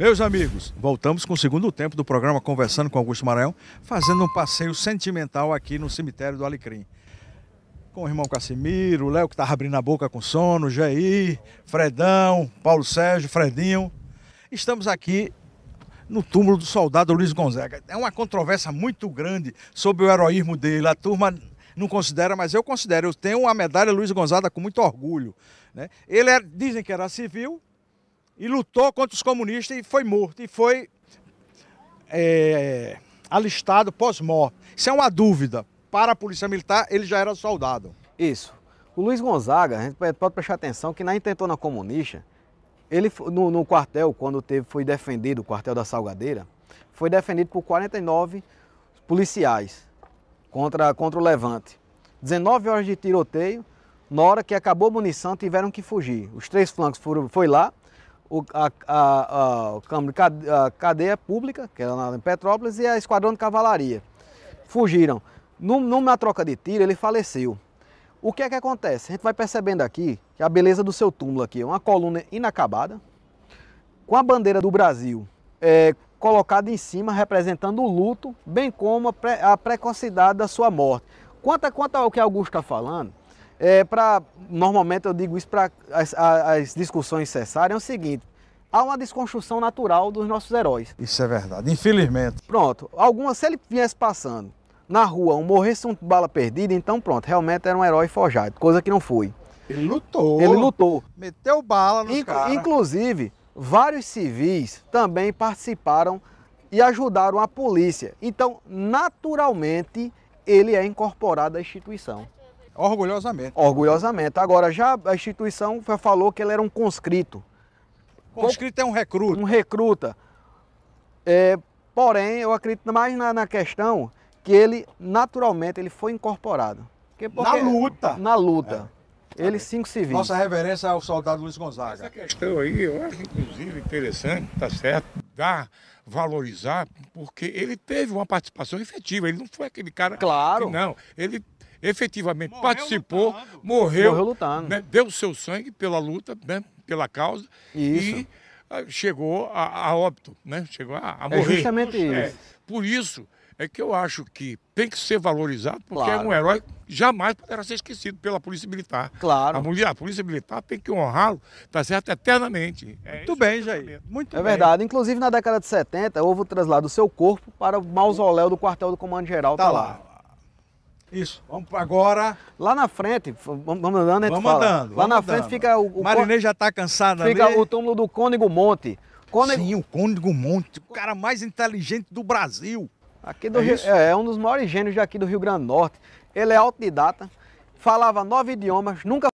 Meus amigos, voltamos com o segundo tempo do programa Conversando com Augusto Maranhão, fazendo um passeio sentimental aqui no cemitério do Alecrim. Com o irmão Casimiro, o Léo que estava abrindo a boca com sono, Jair, Fredão, Paulo Sérgio, Fredinho. Estamos aqui no túmulo do soldado Luiz Gonzaga. É uma controvérsia muito grande sobre o heroísmo dele. A turma não considera, mas eu considero. Eu tenho a medalha Luiz Gonzaga com muito orgulho. Né? Ele era, é, dizem que era civil, e lutou contra os comunistas e foi morto. E foi é, alistado pós-morte. Isso é uma dúvida. Para a Polícia Militar, ele já era soldado. Isso. O Luiz Gonzaga, a gente pode prestar atenção que na intentona comunista, ele no, no quartel, quando teve, foi defendido, o quartel da Salgadeira, foi defendido por 49 policiais contra, contra o levante. 19 horas de tiroteio, na hora que acabou a munição, tiveram que fugir. Os três flancos foram, foi lá, o, a, a, a, a cadeia pública, que era na em Petrópolis, e a esquadrão de cavalaria. Fugiram. num numa troca de tiro, ele faleceu. O que é que acontece? A gente vai percebendo aqui que a beleza do seu túmulo aqui é uma coluna inacabada, com a bandeira do Brasil é, colocada em cima, representando o luto, bem como a, pre, a precocidade da sua morte. Quanto, quanto ao que Augusto está falando, é, normalmente eu digo isso para as, as, discussões cessarem, é o seguinte. Há uma desconstrução natural dos nossos heróis. Isso é verdade, infelizmente. Pronto, algumas, se ele viesse passando na rua, um morresse um bala perdida, então pronto, realmente era um herói forjado, coisa que não foi. Ele lutou. Ele lutou. Meteu bala no Inc cara. Inclusive, vários civis também participaram e ajudaram a polícia. Então, naturalmente, ele é incorporado à instituição. Orgulhosamente. Orgulhosamente. Agora, já a instituição falou que ele era um conscrito. Conscrito é um recruta. Um recruta. É, porém, eu acredito mais na, na, questão que ele, naturalmente, ele foi incorporado. Porque, porque, na luta. Na luta. É. Ele cinco civis. Nossa reverência ao soldado Luiz Gonzaga. Essa questão aí, eu acho, inclusive, interessante, tá certo, dar, valorizar, porque ele teve uma participação efetiva. Ele não foi aquele cara... Claro. Que, não, ele efetivamente morreu participou, lutando. morreu, morreu lutando. Né, deu seu sangue pela luta, né, pela causa. Isso. E ah, chegou a, a, óbito, né? Chegou a, a é morrer. É justamente é, isso. por isso é que eu acho que tem que ser valorizado, porque claro. é um herói que jamais poderá ser esquecido pela Polícia Militar. Claro. A, mulher, a Polícia Militar tem que honrá-lo, tá certo, eternamente. É Muito bem, Jair. Muito é bem. verdade. Inclusive, na década de 70, houve o traslado do seu corpo para o mausoléu do quartel do Comando Geral. está tá lá. lá. Isso, vamos agora. Lá na frente, vamos andando, né Vamos fala. andando. Lá vamos na frente fica o. o Marinês já está cansado Fica ali. o túmulo do Cônigo Monte. Cônigo... Sim, o Cônigo Monte, o cara mais inteligente do Brasil. Aqui do é Rio, é, é, um dos maiores gênios daqui do Rio Grande do Norte. Ele é autodidata, falava nove idiomas, nunca.